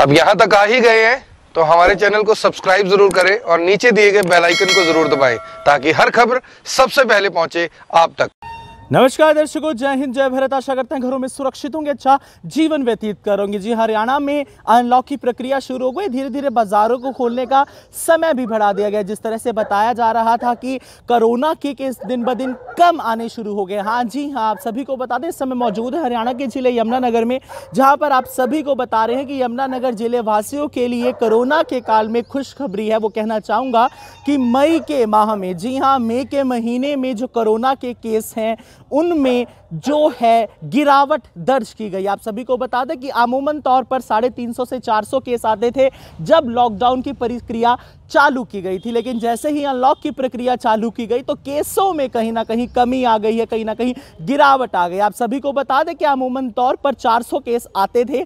अब यहाँ तक आ ही गए हैं तो हमारे चैनल को सब्सक्राइब जरूर करें और नीचे दिए गए बेल आइकन को जरूर दबाएं ताकि हर खबर सबसे पहले पहुंचे आप तक नमस्कार दर्शकों जय हिंद जय भारत आशा करते हैं घरों में सुरक्षित होंगे अच्छा जीवन व्यतीत करोगे जी हाँ, हरियाणा में अनलॉक की प्रक्रिया शुरू हो गई धीरे धीरे बाजारों को खोलने का समय भी बढ़ा दिया गया जिस तरह से बताया जा रहा था कि कोरोना के केस दिन ब दिन कम आने शुरू हो गए हाँ जी हाँ आप सभी को बता दें इस समय मौजूद है हरियाणा के जिले यमुनानगर में जहाँ पर आप सभी को बता रहे हैं कि यमुनानगर जिले वासियों के लिए कोरोना के काल में खुशखबरी है वो कहना चाहूँगा कि मई के माह में जी हाँ मई के महीने में जो कोरोना के केस हैं उनमें जो है गिरावट दर्ज की गई आप सभी को बता दें कि अमूमन तौर पर साढ़े तीन सौ से चार सौ केस आते थे जब लॉकडाउन की प्रक्रिया चालू की गई थी लेकिन जैसे ही अनलॉक की प्रक्रिया चालू की गई तो केसों में कहीं ना कहीं कमी आ गई है कहीं ना कहीं गिरावट आ गई आप सभी को बता दें कि अमूमन तौर पर सौ केस आते थे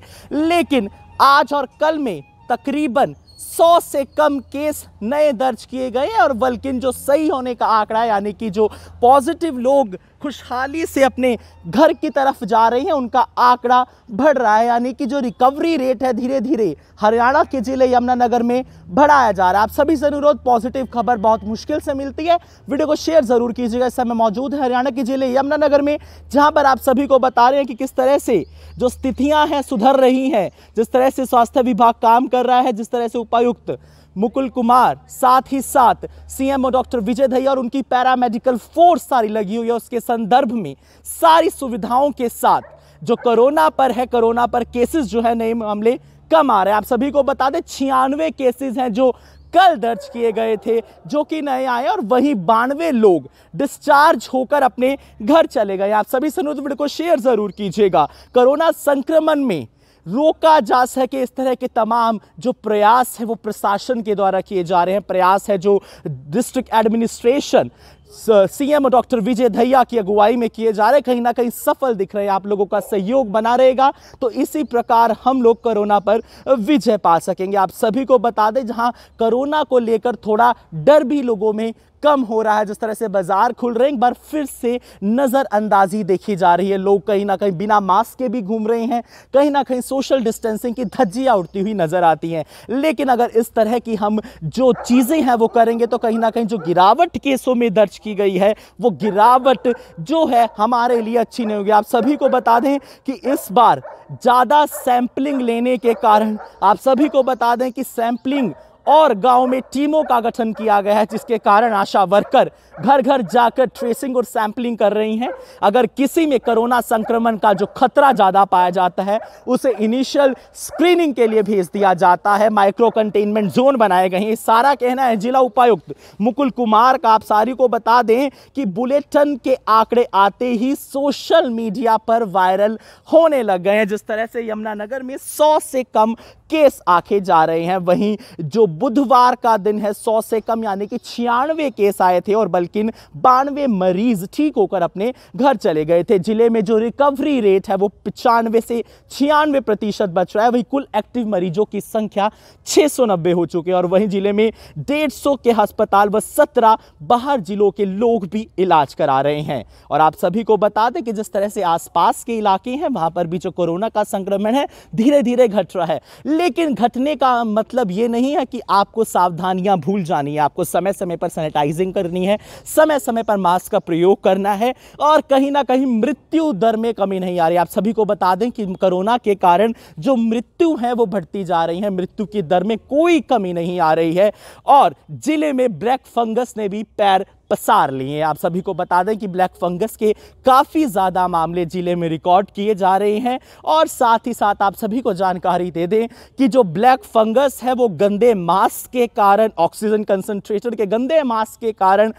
लेकिन आज और कल में तकरीबन 100 से कम केस नए दर्ज किए गए और बल्कि जो सही होने का आंकड़ा यानी कि जो पॉजिटिव लोग खुशहाली से अपने घर की तरफ जा रहे हैं उनका आंकड़ा बढ़ रहा है यानी कि जो रिकवरी रेट है धीरे धीरे हरियाणा के जिले यमुनानगर में बढ़ाया जा रहा है आप सभी से अनुरोध पॉजिटिव खबर बहुत मुश्किल से मिलती है वीडियो को शेयर ज़रूर कीजिएगा इस समय मौजूद है हरियाणा के जिले यमुनानगर में जहाँ पर आप सभी को बता रहे हैं कि किस तरह से जो स्थितियाँ हैं सुधर रही हैं जिस तरह से स्वास्थ्य विभाग काम कर रहा है जिस तरह से उपायुक्त मुकुल कुमार साथ ही साथ सीएमओ डॉक्टर विजय धैया और उनकी पैरामेडिकल फोर्स सारी लगी हुई है उसके संदर्भ में सारी सुविधाओं के साथ जो कोरोना पर है कोरोना पर केसेस जो है नए मामले कम आ रहे हैं आप सभी को बता दें छियानवे केसेस हैं जो कल दर्ज किए गए थे जो कि नए आए और वहीं बानवे लोग डिस्चार्ज होकर अपने घर चले गए आप सभी से वीडियो को शेयर जरूर कीजिएगा कोरोना संक्रमण में रोका जा सके इस तरह के तमाम जो प्रयास है वो प्रशासन के द्वारा किए जा रहे हैं प्रयास है जो district administration CM doctor Vijay Dahiya की अगुवाई में किए जा रहे कहीं ना कहीं सफल दिख रहे हैं आप लोगों का सहयोग बना रहेगा तो इसी प्रकार हम लोग कोरोना पर विजय पा सकेंगे आप सभी को बता दें जहां कोरोना को लेकर थोड़ा डर भी लोगों में कम हो रहा है जिस तरह से बाजार खुल रहे हैं एक बार फिर से नज़रअंदाजी देखी जा रही है लोग कहीं ना कहीं बिना मास्क के भी घूम रहे हैं कहीं ना कहीं सोशल डिस्टेंसिंग की धज्जियाँ उड़ती हुई नज़र आती हैं लेकिन अगर इस तरह की हम जो चीज़ें हैं वो करेंगे तो कहीं ना कहीं जो गिरावट केसों में दर्ज की गई है वो गिरावट जो है हमारे लिए अच्छी नहीं होगी आप सभी को बता दें कि इस बार ज़्यादा सैंपलिंग लेने के कारण आप सभी को बता दें कि सैंपलिंग और गांव में टीमों का गठन किया गया है जिसके कारण आशा वर्कर घर घर जाकर ट्रेसिंग और सैंपलिंग कर रही हैं अगर किसी में कोरोना संक्रमण का जो खतरा ज़्यादा पाया जाता है उसे इनिशियल स्क्रीनिंग के लिए भेज दिया जाता है माइक्रो कंटेनमेंट जोन बनाए गए हैं सारा कहना है जिला उपायुक्त मुकुल कुमार का आप सारी को बता दें कि बुलेटिन के आंकड़े आते ही सोशल मीडिया पर वायरल होने लग गए हैं जिस तरह से यमुनानगर में सौ से कम केस आखे जा रहे हैं वहीं जो बुधवार का दिन है सौ से कम यानी कि छियानवे केस आए थे और बल्कि बानवे मरीज ठीक होकर अपने घर चले गए थे जिले में जो रिकवरी रेट है वो पचानवे से छियानवे प्रतिशत बच रहा है वही कुल एक्टिव मरीजों की संख्या छह सौ नब्बे हो चुके और वहीं जिले में डेढ़ सौ के अस्पताल व सत्रह बाहर जिलों के लोग भी इलाज करा रहे हैं और आप सभी को बता दें कि जिस तरह से आसपास के इलाके हैं वहां पर भी जो कोरोना का संक्रमण है धीरे धीरे घट रहा है लेकिन घटने का मतलब ये नहीं है कि आपको सावधानियां भूल जानी है आपको समय समय पर सैनिटाइजिंग करनी है समय समय पर मास्क का प्रयोग करना है और कहीं ना कहीं मृत्यु दर में कमी नहीं आ रही आप सभी को बता दें कि कोरोना के कारण जो मृत्यु है वो बढ़ती जा रही है मृत्यु की दर में कोई कमी नहीं आ रही है और जिले में ब्लैक फंगस ने भी पैर पसार लिए आप सभी को बता दें कि ब्लैक फंगस के काफ़ी ज़्यादा मामले ज़िले में रिकॉर्ड किए जा रहे हैं और साथ ही साथ आप सभी को जानकारी दे दें कि जो ब्लैक फंगस है वो गंदे मास के कारण ऑक्सीजन कंसनट्रेटर के गंदे मास के कारण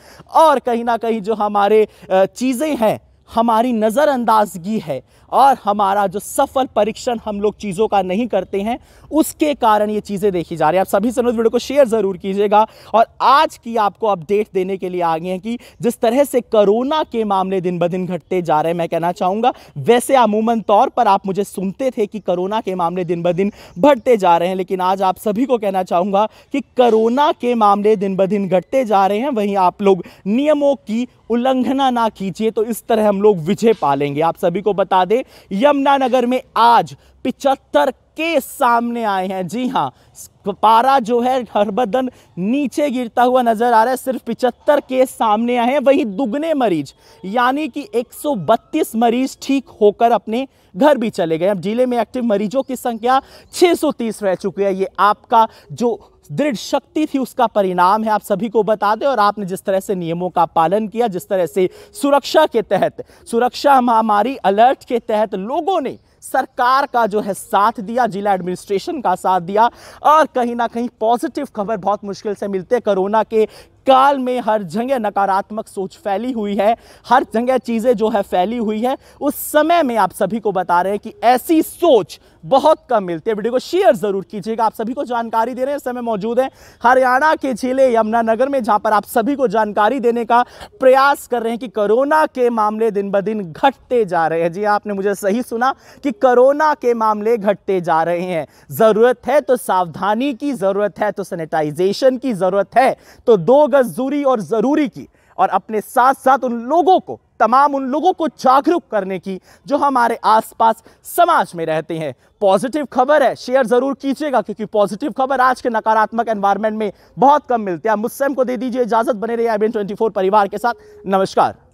और कहीं ना कहीं जो हमारे चीज़ें हैं हमारी नज़रअंदाजगी है और हमारा जो सफल परीक्षण हम लोग चीज़ों का नहीं करते हैं उसके कारण ये चीज़ें देखी जा रही हैं आप सभी से वीडियो को शेयर ज़रूर कीजिएगा और आज की आपको अपडेट देने के लिए आ गए हैं कि जिस तरह से कोरोना के मामले दिन ब दिन घटते जा रहे हैं मैं कहना चाहूँगा वैसे अमूमन तौर पर आप मुझे सुनते थे कि करोना के मामले दिन ब दिन बढ़ते जा रहे हैं लेकिन आज आप सभी को कहना चाहूँगा कि करोना के मामले दिन ब दिन घटते जा रहे हैं वहीं आप लोग नियमों की उल्लंघना ना कीजिए तो इस तरह हम लोग विजय पालेंगे आप सभी को बता दें यमुनानगर में आज पिचहत्तर के सामने आए हैं जी हाँ पारा जो है हरबदन नीचे गिरता हुआ नजर आ रहा है सिर्फ पिचहत्तर केस सामने आए हैं वहीं दुगने मरीज यानी कि 132 मरीज ठीक होकर अपने घर भी चले गए अब जिले में एक्टिव मरीजों की संख्या 630 रह चुकी है ये आपका जो दृढ़ शक्ति थी उसका परिणाम है आप सभी को बता दें और आपने जिस तरह से नियमों का पालन किया जिस तरह से सुरक्षा के तहत सुरक्षा महामारी अलर्ट के तहत लोगों ने सरकार का जो है साथ दिया जिला एडमिनिस्ट्रेशन का साथ दिया और कहीं ना कहीं पॉजिटिव खबर बहुत मुश्किल से मिलते कोरोना के काल में हर जगह नकारात्मक सोच फैली हुई है हर जगह चीज़ें जो है फैली हुई है उस समय में आप सभी को बता रहे हैं कि ऐसी सोच बहुत कम मिलती है वीडियो को शेयर ज़रूर कीजिएगा आप सभी को जानकारी दे रहे हैं इस समय मौजूद हैं हरियाणा के जिले यमुनानगर में जहां पर आप सभी को जानकारी देने का प्रयास कर रहे हैं कि कोरोना के मामले दिन ब दिन घटते जा रहे हैं जी हाँ, आपने मुझे सही सुना कि कोरोना के मामले घटते जा रहे हैं ज़रूरत है तो सावधानी की ज़रूरत है तो सैनिटाइजेशन की ज़रूरत है तो दो दूरी और ज़रूरी की और अपने साथ साथ उन लोगों को तमाम उन लोगों को जागरूक करने की जो हमारे आसपास समाज में रहते हैं पॉजिटिव खबर है शेयर ज़रूर कीजिएगा क्योंकि पॉजिटिव खबर आज के नकारात्मक एनवायरनमेंट में बहुत कम मिलती है मुस्सेम को दे दीजिए इजाज़त बने रहिए आई ट्वेंटी परिवार के साथ नमस्कार